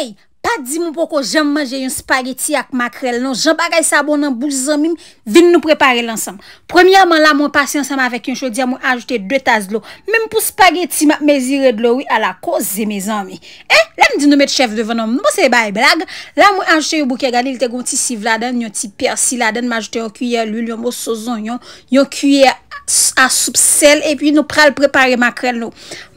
Ey, pa di mou poko jem manje yon spageti ak makrel non, jem bagay sabon nan boujizan mim, vin nou prepare lansan. Premiyaman la mwen pase yon saman avek yon chou di, mwen ajote dwe taz lo, mwen mwen pou spageti, mwen mwen zire dlo ou, ala koze me zan mi. E, eh, la mwen di nou met chef devanon, mwen mwen se bay blag, la mwen ajote yon bouke gani, lte goun ti sivladan, yon ti persiladan, mwen ajote yon kuyar lul, yon mwen sozon yon, yon kuyar... A soub sel E pi nou pral prepare makrel nou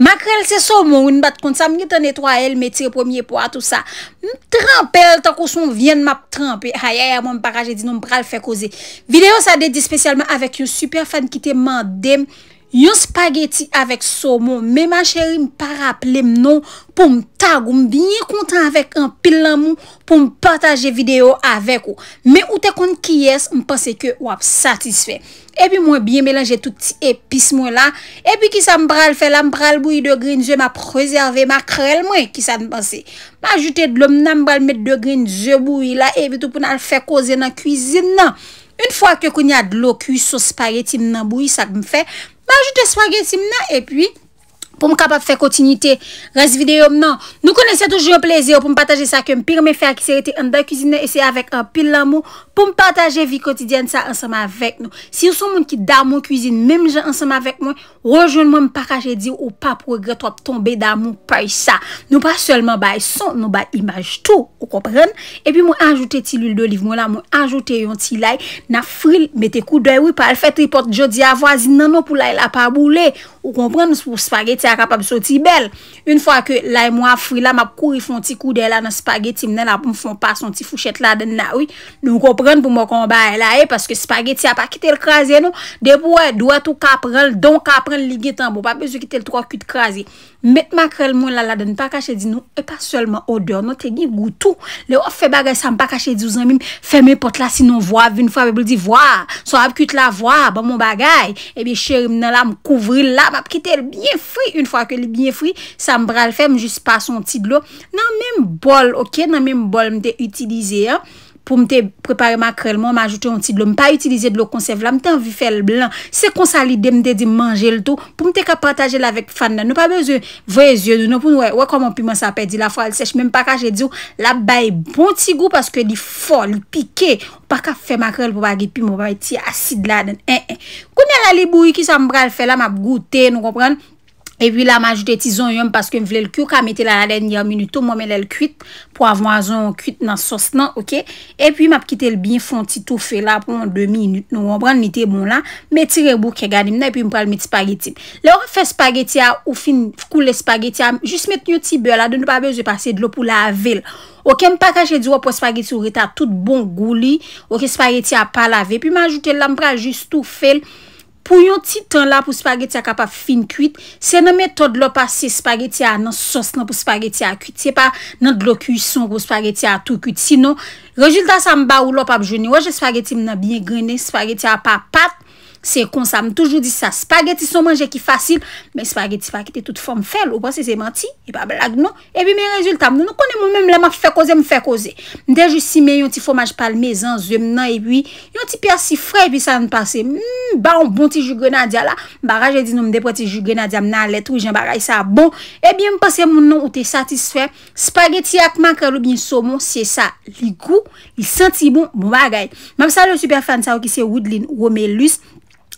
Makrel se so moun Bat kont sa mwen tan netwa el Metir pwemye po a tout sa M trempe el Tan kous moun vyen m ap trempe Haye haye moun para Je di nou m pral fe koze Video sa de di spesyalman Avèk yon super fan ki te mandem Yon spageti avek somon me ma cheri m para plem nou pou m tagoum biye kontan avek an pilan mou pou m pataje video avek ou. Me ou te kont ki yes m pase ke wap satisfe. E pi mwen biye melange touti epis mwen la. E pi ki sa m pral fe la m pral bouye de green je ma prezerve ma krel mwen ki sa m pase. Ma ajute dlo m nan m pral met de green je bouye la e bitou pou nan al fe koze nan kuzine nan. Un fwa ke kon ya dlo kuy sou spageti m nan bouye sa m fe... Joute swage simna E pwi pou m kapap fekotinite. Res videyo m nan. Nou konese toujou pleze yo pou m pataje sa ke m pirme fek se rete an da kuzine e se avek an pil la mou pou m pataje vi kotidyan sa ansama vek nou. Si yon son moun ki da moun kuzine mem jen ansama vek mou rejoun moun m pakaje di ou pa pou regre trope tombe da moun pay sa. Nou pa solman bay son nou bay imaj tou. Ou kompren? E pi moun anjoute ti lul do liv moun la moun anjoute yon ti lay na fril mette kou doy wou pal fet ripot jo di avwa zi nan nou pou lay la pa ak ap ap soti bel. Un fwa ke la e mwa fri la, map kuri fon ti kou de la nan spageti, mnen ap mfon pa son ti fouchet la den na ouy, nou mkopren pou mwakon ba e la e, paske spageti ap akite l kreze nou, debou e, do a tou kaprel, don kaprel ligi tanbo, pa bezou kite l tro akite kreze. Met ma krel mwen la la den, pakache di nou, e pa solman ode, nou tegi goutou. Le wop fe bagay sa mpakache di ouzan mim, fe mwen pot la si nou vwa, vwen fwa bebel di vwa, so ap kite la vwa, ba mwen bagay, e Un fwa ke li bine fri, sa mbral fèm Jus pa son ti dlo Nan mèm bol, ok, nan mèm bol Mèm te utilize, pou mèm te prepare Makrelman, mèm ajoute yon ti dlo Mèm pa utilize dlo konsev la, mèm te anvi fèl blan Se konsalide, mèm te di manje l to Pou mèm te ka pataje la vek fan nan Nou pa bezye, vezye, nou pou nou wè Wè koman pi mwen sa pedi la fol, sech mèm pa ka Jè di ou, la bay bon ti go Paske li fol, li pike Ou pa ka fè makrel pou bagi pi mwen vèm ti asid la Kounè la li bou yi ki sa mbral fè E pi la m a ajoute ti zon yonm paske m vle l kyou ka mette la la len yonm yonm yonm yonm m wame l l kuit pou avon a zon kuit nan sos nan, ok? E pi m ap kite l bin fon ti toufe la pou m de mi yonm yonm m bran ni te moun la, mette re bou ke gani m nan e pi m pral mette spageti. Le ou refe spageti a ou fin fkou le spageti a, jist mette yonm ti bel a, de nou pa bez e pase dlo pou lavel. Ok, m pa kache di ou pou spageti ou reta tout bon goulis, ok, spageti a pa lavel, pi m ajoute l la m pral jist toufe l. Pou yon ti tan la pou spageti a kapaf fin kuit, se nan metod lop ase spageti a nan sos nan pou spageti a kuit. Se pa nan dlo kuy son pou spageti a tou kuit. Sinon, rejilta sa mba ou lop ap jouni waj, spageti mna bie gwenen, spageti a papat. Se konsa, m toujou di sa, spageti sou manje ki fasil, men spageti pa ki te tout form fel, ou ba se se manti, e ba blag nou, e bi men rezultam nou, nou kone moun men m lema fe koze, m fe koze. M dej ou si men yon ti fomaj palmezan, zem nan, e bi, yon ti pi asifre, e bi sa m pase, m, ba yon bon ti ju grenadya la, baraj e di nou m depo ti ju grenadya m nan let, ou jen baraj sa bon, e bi m pase moun nou ou te satisfè, spageti akman karou bin somon, se sa, li kou, li senti bon, m bon bagay.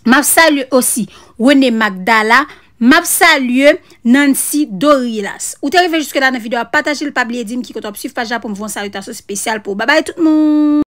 Mab salye osi Wene Magdala Mab salye Nancy Dorilas Ou te rive jiske da nan video a patajil pabli edim ki kontop sif paja pou mwen salye taso spesyal pou Babay tout moun